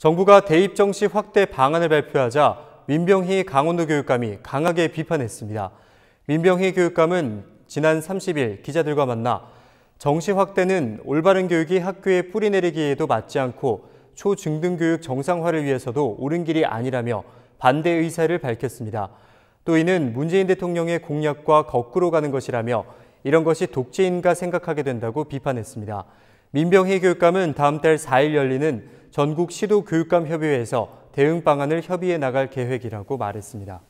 정부가 대입 정시 확대 방안을 발표하자 민병희 강원도 교육감이 강하게 비판했습니다. 민병희 교육감은 지난 30일 기자들과 만나 정시 확대는 올바른 교육이 학교에 뿌리내리기에도 맞지 않고 초중등교육 정상화를 위해서도 옳은 길이 아니라며 반대 의사를 밝혔습니다. 또 이는 문재인 대통령의 공약과 거꾸로 가는 것이라며 이런 것이 독재인가 생각하게 된다고 비판했습니다. 민병희 교육감은 다음 달 4일 열리는 전국 시도교육감 협의회에서 대응 방안을 협의해 나갈 계획이라고 말했습니다.